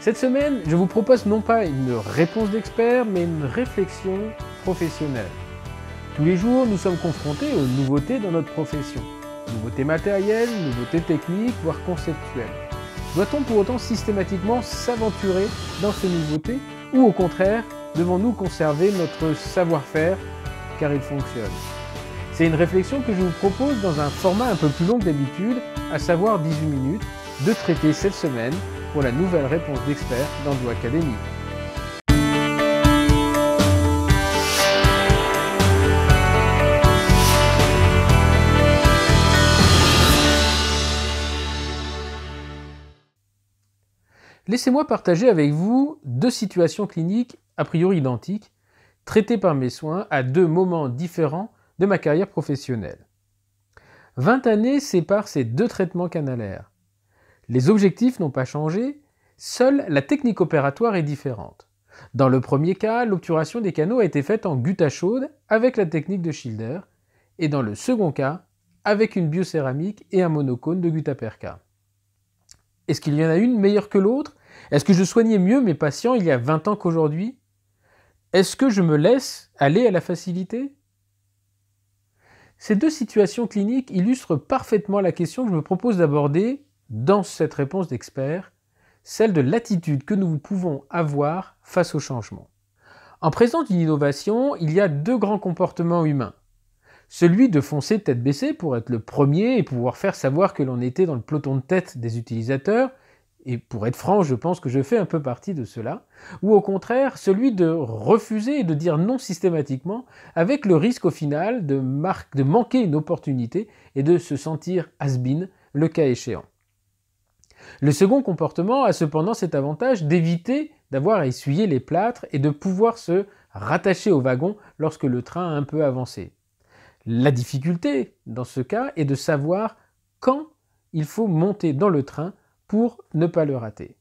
Cette semaine, je vous propose non pas une réponse d'expert, mais une réflexion professionnelle. Tous les jours, nous sommes confrontés aux nouveautés dans notre profession. Nouveautés matérielles, nouveautés techniques, voire conceptuelles. Doit-on pour autant systématiquement s'aventurer dans ces nouveautés ou au contraire, devons-nous conserver notre savoir-faire car il fonctionne C'est une réflexion que je vous propose dans un format un peu plus long que d'habitude, à savoir 18 minutes, de traiter cette semaine pour la nouvelle réponse d'experts d'Ando Academy. Laissez-moi partager avec vous deux situations cliniques a priori identiques, traitées par mes soins à deux moments différents de ma carrière professionnelle. 20 années séparent ces deux traitements canalaires. Les objectifs n'ont pas changé, seule la technique opératoire est différente. Dans le premier cas, l'obturation des canaux a été faite en gutta chaude avec la technique de Schilder, et dans le second cas, avec une biocéramique et un monocône de gutta-perca. Est-ce qu'il y en a une meilleure que l'autre Est-ce que je soignais mieux mes patients il y a 20 ans qu'aujourd'hui Est-ce que je me laisse aller à la facilité Ces deux situations cliniques illustrent parfaitement la question que je me propose d'aborder dans cette réponse d'expert, celle de l'attitude que nous pouvons avoir face au changement. En présence d'une innovation, il y a deux grands comportements humains. Celui de foncer tête baissée pour être le premier et pouvoir faire savoir que l'on était dans le peloton de tête des utilisateurs, et pour être franc, je pense que je fais un peu partie de cela, ou au contraire, celui de refuser et de dire non systématiquement, avec le risque au final de, de manquer une opportunité et de se sentir has-been le cas échéant. Le second comportement a cependant cet avantage d'éviter d'avoir à essuyer les plâtres et de pouvoir se rattacher au wagon lorsque le train a un peu avancé. La difficulté dans ce cas est de savoir quand il faut monter dans le train pour ne pas le rater.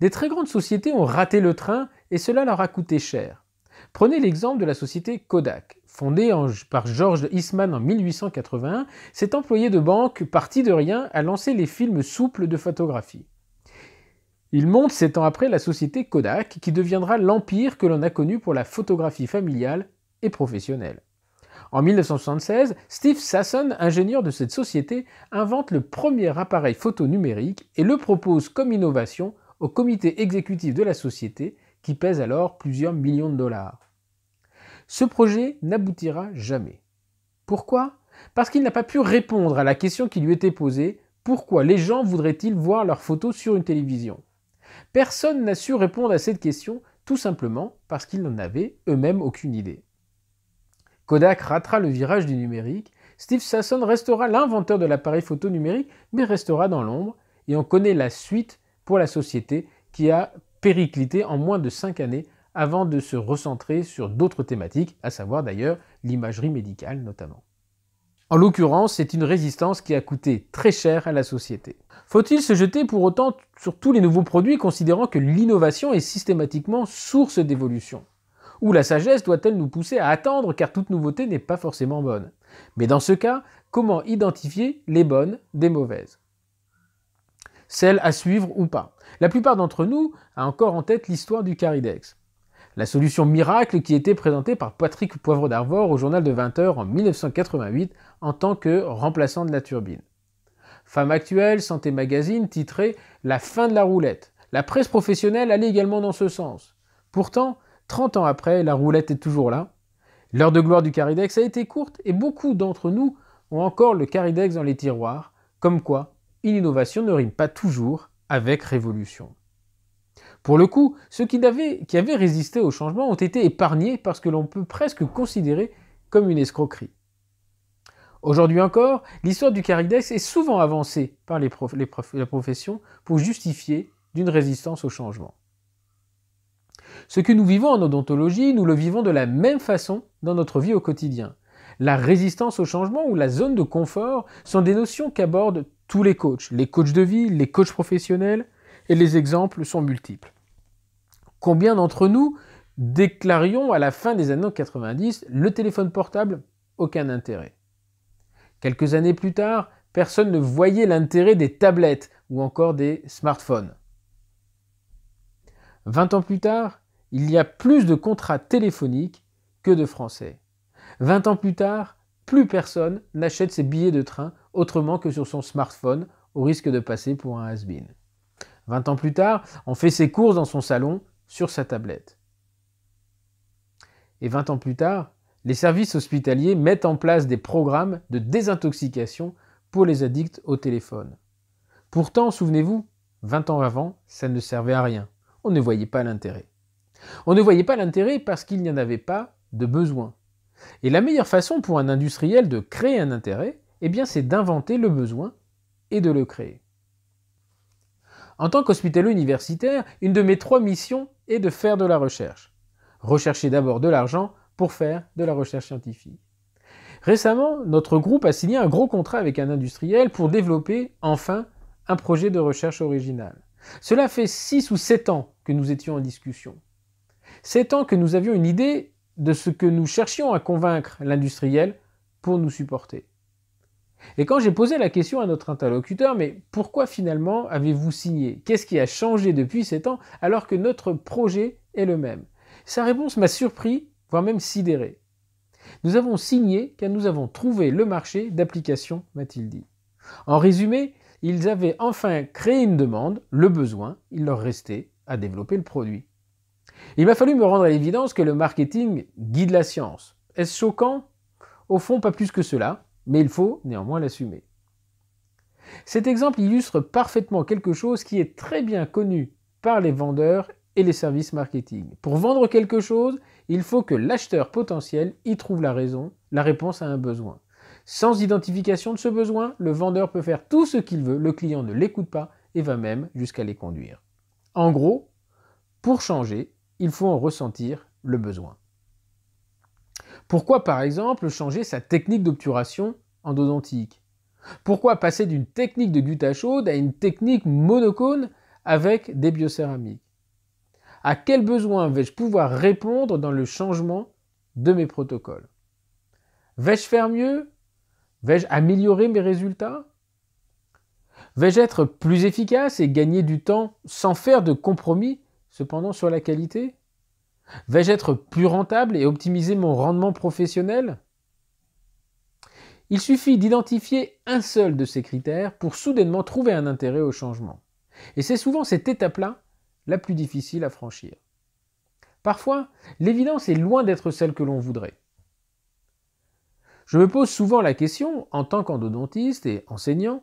Des très grandes sociétés ont raté le train et cela leur a coûté cher. Prenez l'exemple de la société Kodak. Fondé par George Eastman en 1881, cet employé de banque, parti de rien, a lancé les films souples de photographie. Il monte sept ans après la société Kodak, qui deviendra l'empire que l'on a connu pour la photographie familiale et professionnelle. En 1976, Steve Sasson, ingénieur de cette société, invente le premier appareil photo numérique et le propose comme innovation au comité exécutif de la société, qui pèse alors plusieurs millions de dollars. Ce projet n'aboutira jamais. Pourquoi Parce qu'il n'a pas pu répondre à la question qui lui était posée, pourquoi les gens voudraient-ils voir leurs photos sur une télévision Personne n'a su répondre à cette question, tout simplement parce qu'ils n'en avaient eux-mêmes aucune idée. Kodak ratera le virage du numérique, Steve Sasson restera l'inventeur de l'appareil photo numérique, mais restera dans l'ombre, et on connaît la suite pour la société qui a périclité en moins de 5 années avant de se recentrer sur d'autres thématiques, à savoir d'ailleurs l'imagerie médicale notamment. En l'occurrence, c'est une résistance qui a coûté très cher à la société. Faut-il se jeter pour autant sur tous les nouveaux produits considérant que l'innovation est systématiquement source d'évolution Ou la sagesse doit-elle nous pousser à attendre car toute nouveauté n'est pas forcément bonne Mais dans ce cas, comment identifier les bonnes des mauvaises Celles à suivre ou pas La plupart d'entre nous a encore en tête l'histoire du Caridex la solution miracle qui était présentée par Patrick Poivre d'Arvor au journal de 20h en 1988 en tant que remplaçant de la turbine. Femme actuelle, Santé Magazine titré La fin de la roulette. La presse professionnelle allait également dans ce sens. Pourtant, 30 ans après, la roulette est toujours là. L'heure de gloire du Caridex a été courte et beaucoup d'entre nous ont encore le Caridex dans les tiroirs, comme quoi une innovation ne rime pas toujours avec révolution. Pour le coup, ceux qui avaient, résisté au changement ont été épargnés parce que l'on peut presque considérer comme une escroquerie. Aujourd'hui encore, l'histoire du Caridex est souvent avancée par les prof, la profession pour justifier d'une résistance au changement. Ce que nous vivons en odontologie, nous le vivons de la même façon dans notre vie au quotidien. La résistance au changement ou la zone de confort sont des notions qu'abordent tous les coachs, les coachs de vie, les coachs professionnels, et les exemples sont multiples. Combien d'entre nous déclarions à la fin des années 90 le téléphone portable Aucun intérêt. Quelques années plus tard, personne ne voyait l'intérêt des tablettes ou encore des smartphones. 20 ans plus tard, il y a plus de contrats téléphoniques que de Français. 20 ans plus tard, plus personne n'achète ses billets de train autrement que sur son smartphone au risque de passer pour un has-been. 20 ans plus tard, on fait ses courses dans son salon, sur sa tablette. Et 20 ans plus tard, les services hospitaliers mettent en place des programmes de désintoxication pour les addicts au téléphone. Pourtant, souvenez-vous, 20 ans avant, ça ne servait à rien. On ne voyait pas l'intérêt. On ne voyait pas l'intérêt parce qu'il n'y en avait pas de besoin. Et la meilleure façon pour un industriel de créer un intérêt, eh bien, c'est d'inventer le besoin et de le créer. En tant qu'hospitalo universitaire, une de mes trois missions est de faire de la recherche. Rechercher d'abord de l'argent pour faire de la recherche scientifique. Récemment, notre groupe a signé un gros contrat avec un industriel pour développer enfin un projet de recherche original. Cela fait six ou sept ans que nous étions en discussion. Sept ans que nous avions une idée de ce que nous cherchions à convaincre l'industriel pour nous supporter. Et quand j'ai posé la question à notre interlocuteur, mais pourquoi finalement avez-vous signé Qu'est-ce qui a changé depuis 7 ans alors que notre projet est le même Sa réponse m'a surpris, voire même sidéré. Nous avons signé car nous avons trouvé le marché d'application, m'a-t-il dit. En résumé, ils avaient enfin créé une demande, le besoin, il leur restait à développer le produit. Il m'a fallu me rendre à l'évidence que le marketing guide la science. Est-ce choquant Au fond, pas plus que cela, mais il faut néanmoins l'assumer. Cet exemple illustre parfaitement quelque chose qui est très bien connu par les vendeurs et les services marketing. Pour vendre quelque chose, il faut que l'acheteur potentiel y trouve la raison, la réponse à un besoin. Sans identification de ce besoin, le vendeur peut faire tout ce qu'il veut, le client ne l'écoute pas et va même jusqu'à les conduire. En gros, pour changer, il faut en ressentir le besoin. Pourquoi par exemple changer sa technique d'obturation en endodontique Pourquoi passer d'une technique de gutta chaude à une technique monocone avec des biocéramiques À quel besoin vais-je pouvoir répondre dans le changement de mes protocoles Vais-je faire mieux Vais-je améliorer mes résultats Vais-je être plus efficace et gagner du temps sans faire de compromis, cependant, sur la qualité Vais-je être plus rentable et optimiser mon rendement professionnel Il suffit d'identifier un seul de ces critères pour soudainement trouver un intérêt au changement. Et c'est souvent cette étape-là la plus difficile à franchir. Parfois, l'évidence est loin d'être celle que l'on voudrait. Je me pose souvent la question, en tant qu'endodontiste et enseignant,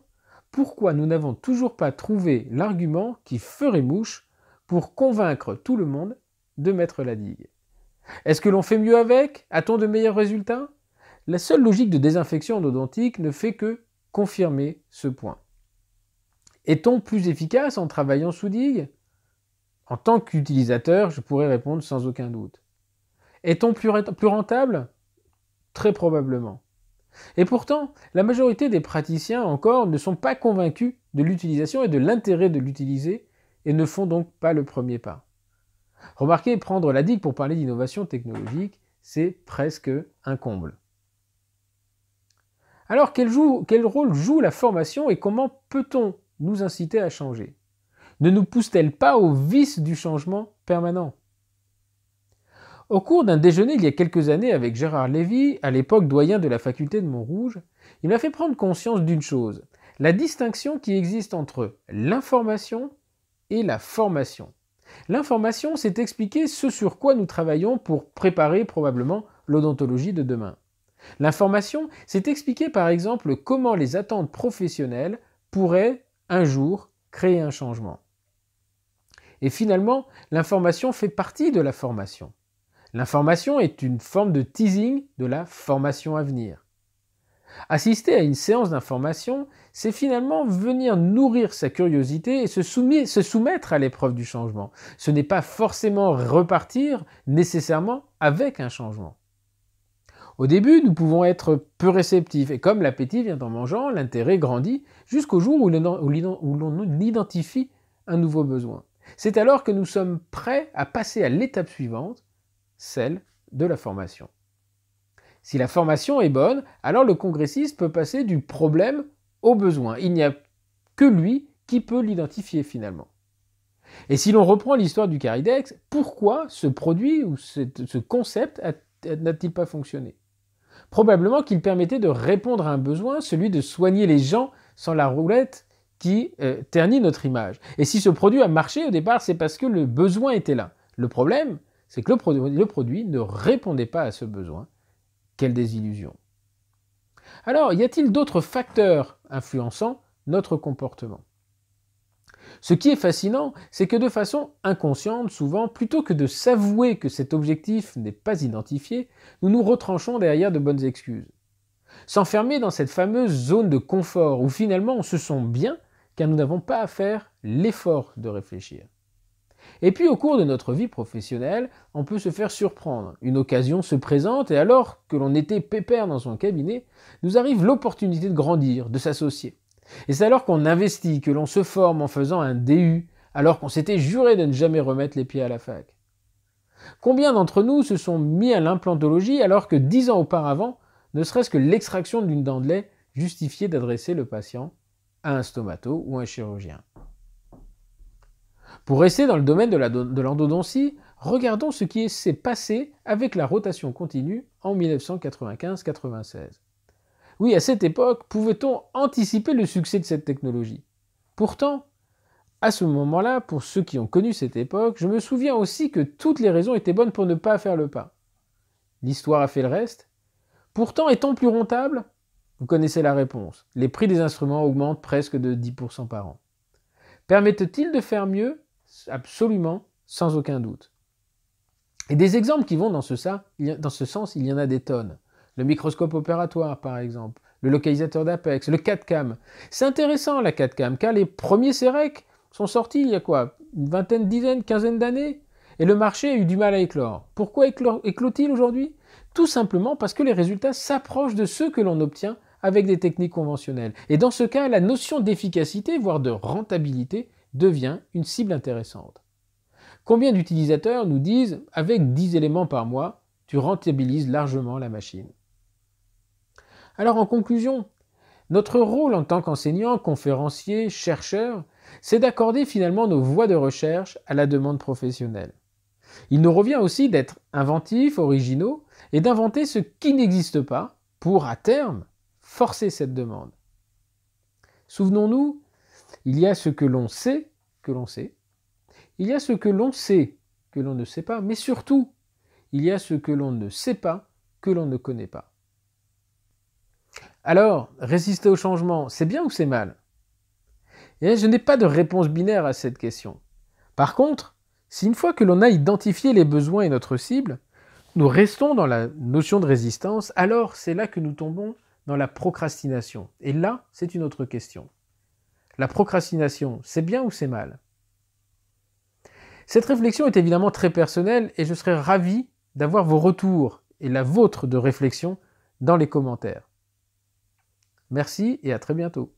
pourquoi nous n'avons toujours pas trouvé l'argument qui ferait mouche pour convaincre tout le monde de mettre la digue. Est-ce que l'on fait mieux avec A-t-on de meilleurs résultats La seule logique de désinfection d'odontique ne fait que confirmer ce point. Est-on plus efficace en travaillant sous digue En tant qu'utilisateur, je pourrais répondre sans aucun doute. Est-on plus rentable Très probablement. Et pourtant, la majorité des praticiens encore ne sont pas convaincus de l'utilisation et de l'intérêt de l'utiliser et ne font donc pas le premier pas. Remarquez, prendre la digue pour parler d'innovation technologique, c'est presque un comble. Alors quel, rôle joue la formation et comment peut-on nous inciter à changer Ne nous pousse-t-elle pas au vice du changement permanent au cours d'un déjeuner il y a quelques années avec Gérard Lévy, à l'époque doyen de la faculté de Montrouge, il m'a fait prendre conscience d'une chose, la distinction qui existe entre l'information et la formation. L'information, c'est expliquer ce sur quoi nous travaillons pour préparer probablement l'odontologie de demain. L'information, c'est expliquer par exemple comment les attentes professionnelles pourraient un jour créer un changement. Et finalement, l'information fait partie de la formation. L'information est une forme de teasing de la formation à venir. Assister à une séance d'information, c'est finalement venir nourrir sa curiosité et se, soumettre à l'épreuve du changement. Ce n'est pas forcément repartir nécessairement avec un changement. Au début, nous pouvons être peu réceptifs et comme l'appétit vient en mangeant, l'intérêt grandit jusqu'au jour où l'on identifie un nouveau besoin. C'est alors que nous sommes prêts à passer à l'étape suivante, celle de la formation. Si la formation est bonne, alors le congressiste peut passer du problème au besoin. Il n'y a que lui qui peut l'identifier finalement. Et si l'on reprend l'histoire du Caridex, pourquoi ce produit ou ce concept n'a-t-il pas fonctionné Probablement qu'il permettait de répondre à un besoin, celui de soigner les gens sans la roulette qui euh, ternit notre image. Et si ce produit a marché au départ, c'est parce que le besoin était là. Le problème, c'est que le produit ne répondait pas à ce besoin quelle désillusion. Alors, y a-t-il d'autres facteurs influençant notre comportement Ce qui est fascinant, c'est que de façon inconsciente, souvent, plutôt que de s'avouer que cet objectif n'est pas identifié, nous nous retranchons derrière de bonnes excuses. S'enfermer dans cette fameuse zone de confort où finalement on se sent bien car nous n'avons pas à faire l'effort de réfléchir. Et puis au cours de notre vie professionnelle, on peut se faire surprendre. Une occasion se présente et alors que l'on était pépère dans son cabinet, nous arrive l'opportunité de grandir, de s'associer. Et c'est alors qu'on investit, que l'on se forme en faisant un DU, alors qu'on s'était juré de ne jamais remettre les pieds à la fac. Combien d'entre nous se sont mis à l'implantologie alors que dix ans auparavant, ne serait-ce que l'extraction d'une dent de lait justifiait d'adresser le patient à un stomato ou un chirurgien pour rester dans le domaine de l'endodontie, regardons ce qui s'est passé avec la rotation continue en 1995-96. Oui, à cette époque, pouvait-on anticiper le succès de cette technologie Pourtant, à ce moment-là, pour ceux qui ont connu cette époque, je me souviens aussi que toutes les raisons étaient bonnes pour ne pas faire le pas. L'histoire a fait le reste. Pourtant, est-on plus rentable Vous connaissez la réponse. Les prix des instruments augmentent presque de 10% par an. Permettent-ils de faire mieux absolument, sans aucun doute. Et des exemples qui vont dans ce, dans ce sens, il y en a des tonnes. Le microscope opératoire, par exemple, le localisateur d'Apex, le 4CAM. C'est intéressant, la 4CAM, car les premiers CEREC e sont sortis il y a quoi Une vingtaine, dizaine, quinzaine d'années Et le marché a eu du mal à éclore. Pourquoi éclot-il aujourd'hui Tout simplement parce que les résultats s'approchent de ceux que l'on obtient avec des techniques conventionnelles. Et dans ce cas, la notion d'efficacité, voire de rentabilité, devient une cible intéressante. Combien d'utilisateurs nous disent avec 10 éléments par mois, tu rentabilises largement la machine Alors en conclusion, notre rôle en tant qu'enseignant, conférencier, chercheur, c'est d'accorder finalement nos voies de recherche à la demande professionnelle. Il nous revient aussi d'être inventifs, originaux, et d'inventer ce qui n'existe pas pour, à terme, forcer cette demande. Souvenons-nous, il y a ce que l'on sait, que l'on sait. Il y a ce que l'on sait, que l'on ne sait pas. Mais surtout, il y a ce que l'on ne sait pas, que l'on ne connaît pas. Alors, résister au changement, c'est bien ou c'est mal eh, je n'ai pas de réponse binaire à cette question. Par contre, si une fois que l'on a identifié les besoins et notre cible, nous restons dans la notion de résistance, alors c'est là que nous tombons dans la procrastination. Et là, c'est une autre question la procrastination, c'est bien ou c'est mal Cette réflexion est évidemment très personnelle et je serais ravi d'avoir vos retours et la vôtre de réflexion dans les commentaires. Merci et à très bientôt.